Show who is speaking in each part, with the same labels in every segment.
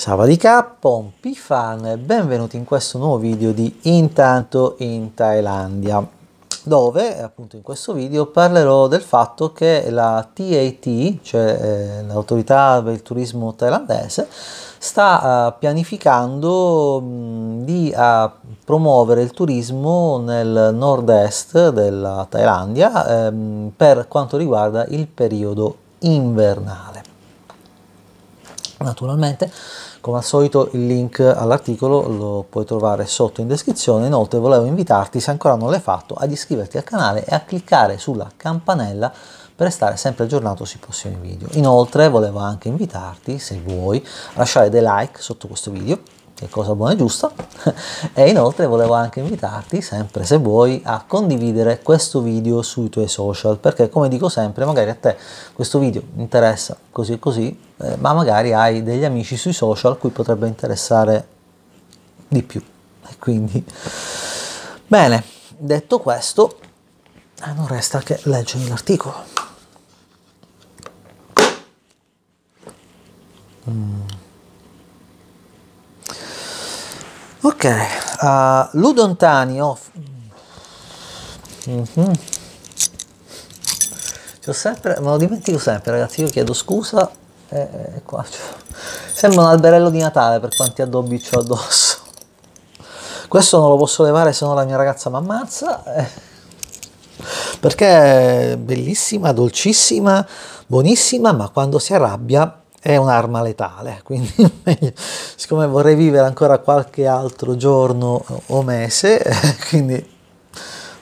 Speaker 1: Savadika, Pompi Fan, e benvenuti in questo nuovo video di Intanto in Thailandia dove appunto in questo video parlerò del fatto che la TAT, cioè eh, l'autorità per il turismo thailandese, sta eh, pianificando mh, di eh, promuovere il turismo nel nord-est della Thailandia ehm, per quanto riguarda il periodo invernale. Naturalmente come al solito il link all'articolo lo puoi trovare sotto in descrizione, inoltre volevo invitarti, se ancora non l'hai fatto, ad iscriverti al canale e a cliccare sulla campanella per restare sempre aggiornato sui prossimi video. Inoltre volevo anche invitarti, se vuoi, a lasciare dei like sotto questo video che cosa buona e giusta, e inoltre volevo anche invitarti, sempre se vuoi, a condividere questo video sui tuoi social, perché come dico sempre, magari a te questo video interessa così e così, eh, ma magari hai degli amici sui social cui potrebbe interessare di più. E quindi, bene, detto questo, ah, non resta che leggere l'articolo. Mm. Ok, uh, Ludontani off. Oh, mm-hmm. Sempre, me lo dimentico sempre ragazzi, io chiedo scusa e, e qua Sembra un alberello di Natale per quanti addobbi ho addosso. Questo non lo posso levare se no la mia ragazza mi ammazza. Eh. Perché è bellissima, dolcissima, buonissima, ma quando si arrabbia è un'arma letale, quindi siccome vorrei vivere ancora qualche altro giorno o mese, quindi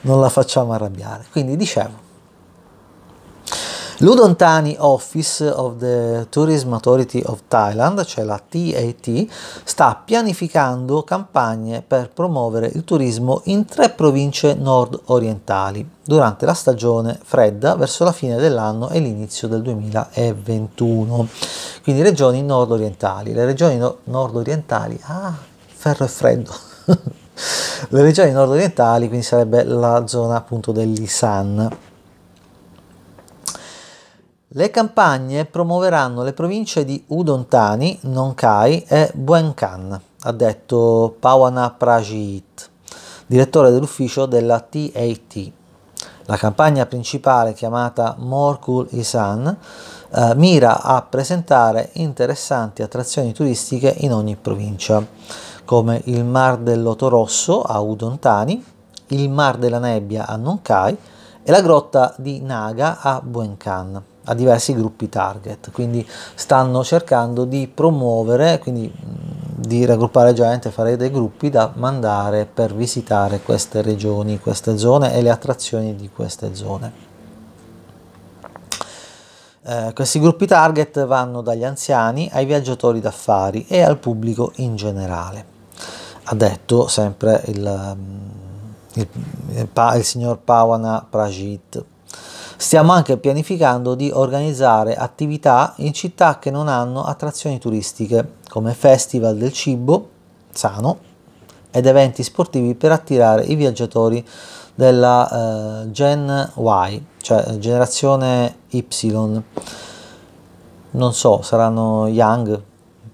Speaker 1: non la facciamo arrabbiare. Quindi dicevo, Ludon Thani Office of the Tourism Authority of Thailand, cioè la TAT, sta pianificando campagne per promuovere il turismo in tre province nord-orientali durante la stagione fredda verso la fine dell'anno e l'inizio del 2021. Quindi regioni nord-orientali. Le regioni nord-orientali, ah, ferro e freddo. Le regioni nord-orientali, quindi sarebbe la zona appunto dell'Isan. Le campagne promuoveranno le province di Udontani, Nonkai e Buenkan, ha detto Pawana Prajit, direttore dell'ufficio della TAT. La campagna principale chiamata Morkul Isan eh, mira a presentare interessanti attrazioni turistiche in ogni provincia, come il Mar del dell'Otorosso a Udontani, il Mar della Nebbia a Nonkai e la grotta di Naga a Buenkan a diversi gruppi target, quindi stanno cercando di promuovere, quindi di raggruppare gente, fare dei gruppi da mandare per visitare queste regioni, queste zone e le attrazioni di queste zone. Eh, questi gruppi target vanno dagli anziani ai viaggiatori d'affari e al pubblico in generale. Ha detto sempre il, il, il, il signor Pawana Prajit. Stiamo anche pianificando di organizzare attività in città che non hanno attrazioni turistiche, come festival del cibo sano ed eventi sportivi per attirare i viaggiatori della eh, Gen Y, cioè generazione Y. Non so, saranno young,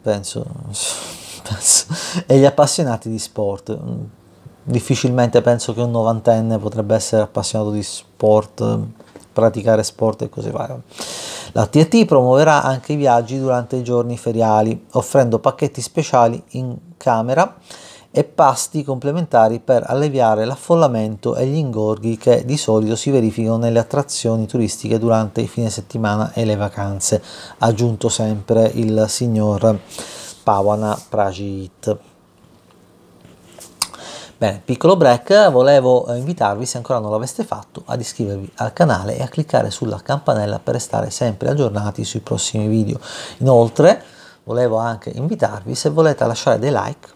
Speaker 1: penso, penso. e gli appassionati di sport. Difficilmente penso che un novantenne potrebbe essere appassionato di sport praticare sport e così via. La TT promuoverà anche i viaggi durante i giorni feriali, offrendo pacchetti speciali in camera e pasti complementari per alleviare l'affollamento e gli ingorghi che di solito si verificano nelle attrazioni turistiche durante i fine settimana e le vacanze, ha aggiunto sempre il signor Pawana Prajit. Bene, piccolo break, volevo eh, invitarvi, se ancora non l'aveste fatto, ad iscrivervi al canale e a cliccare sulla campanella per restare sempre aggiornati sui prossimi video. Inoltre, volevo anche invitarvi, se volete, a lasciare dei like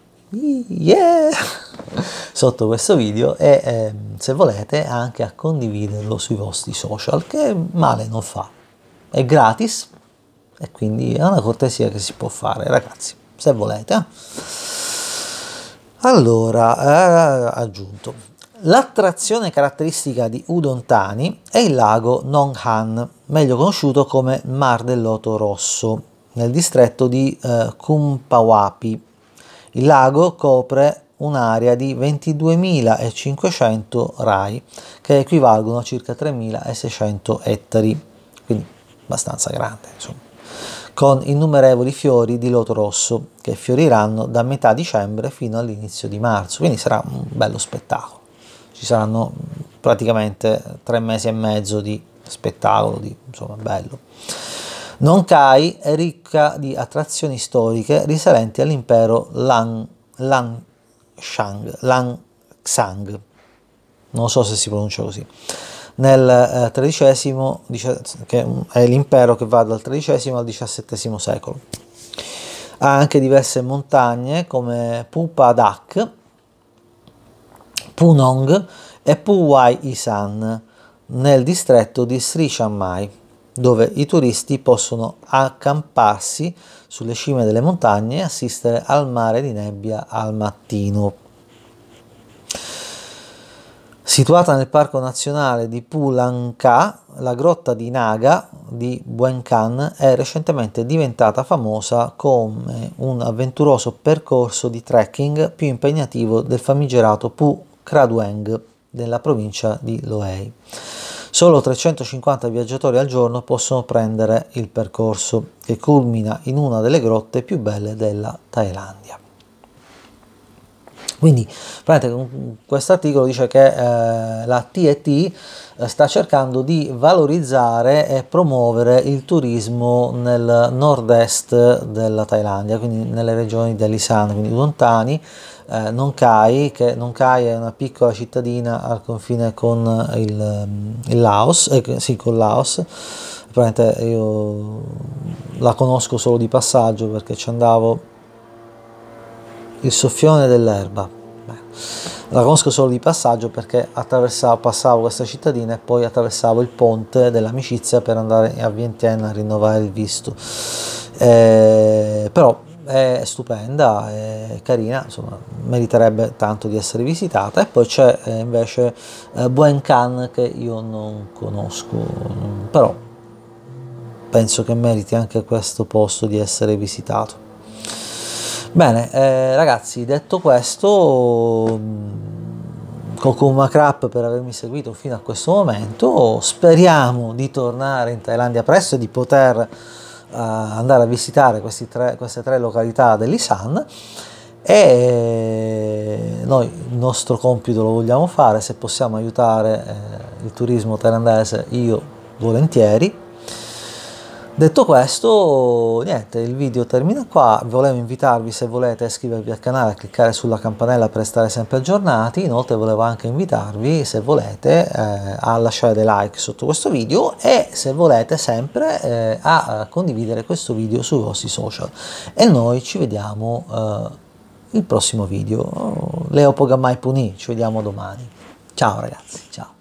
Speaker 1: yeah! sotto questo video e eh, se volete anche a condividerlo sui vostri social, che male non fa. È gratis e quindi è una cortesia che si può fare, ragazzi, se volete. Eh. Allora, eh, aggiunto, l'attrazione caratteristica di Udon Thani è il lago Nong Han, meglio conosciuto come Mar del Loto Rosso, nel distretto di eh, Kumpawapi. Il lago copre un'area di 22.500 rai, che equivalgono a circa 3.600 ettari, quindi abbastanza grande. Insomma con innumerevoli fiori di loto rosso che fioriranno da metà dicembre fino all'inizio di marzo, quindi sarà un bello spettacolo. Ci saranno praticamente tre mesi e mezzo di spettacolo, di, insomma bello. Nonkai è ricca di attrazioni storiche risalenti all'impero Lan, Lan, Shang, Lan Xang, non so se si pronuncia così nel XIII, eh, che è l'impero che va dal XIII al XVII secolo. Ha anche diverse montagne come Pupadak, Punong e Puwai Isan nel distretto di Sri Chiang Mai, dove i turisti possono accamparsi sulle cime delle montagne e assistere al mare di nebbia al mattino. Situata nel Parco Nazionale di Pulanka, la grotta di Naga di Buen Can è recentemente diventata famosa come un avventuroso percorso di trekking più impegnativo del famigerato Pu Kradueng della provincia di Loei. Solo 350 viaggiatori al giorno possono prendere il percorso che culmina in una delle grotte più belle della Thailandia. Quindi questo articolo dice che eh, la TET eh, sta cercando di valorizzare e promuovere il turismo nel nord-est della Thailandia, quindi nelle regioni dell'Isan, quindi lontani, eh, Nongkai, che Nongkai è una piccola cittadina al confine con il, il Laos, eh, sì, con Laos. Probabilmente io la conosco solo di passaggio perché ci andavo il soffione dell'erba. la conosco solo di passaggio perché passavo questa cittadina e poi attraversavo il ponte dell'amicizia per andare a Vientiane a rinnovare il visto. Eh, però è stupenda, è carina, insomma, meriterebbe tanto di essere visitata. E poi c'è eh, invece eh, Buen Can che io non conosco, però penso che meriti anche questo posto di essere visitato. Bene, eh, ragazzi, detto questo, mm, Kokuma Crap per avermi seguito fino a questo momento. Speriamo di tornare in Thailandia presto e di poter eh, andare a visitare tre, queste tre località dell'Isan. E noi il nostro compito lo vogliamo fare, se possiamo aiutare eh, il turismo thailandese, io volentieri Detto questo, niente, il video termina qua, volevo invitarvi se volete a iscrivervi al canale, a cliccare sulla campanella per stare sempre aggiornati, inoltre volevo anche invitarvi se volete eh, a lasciare dei like sotto questo video e se volete sempre eh, a eh, condividere questo video sui vostri social e noi ci vediamo eh, il prossimo video, Leo Pogamai Puni, ci vediamo domani, ciao ragazzi, ciao.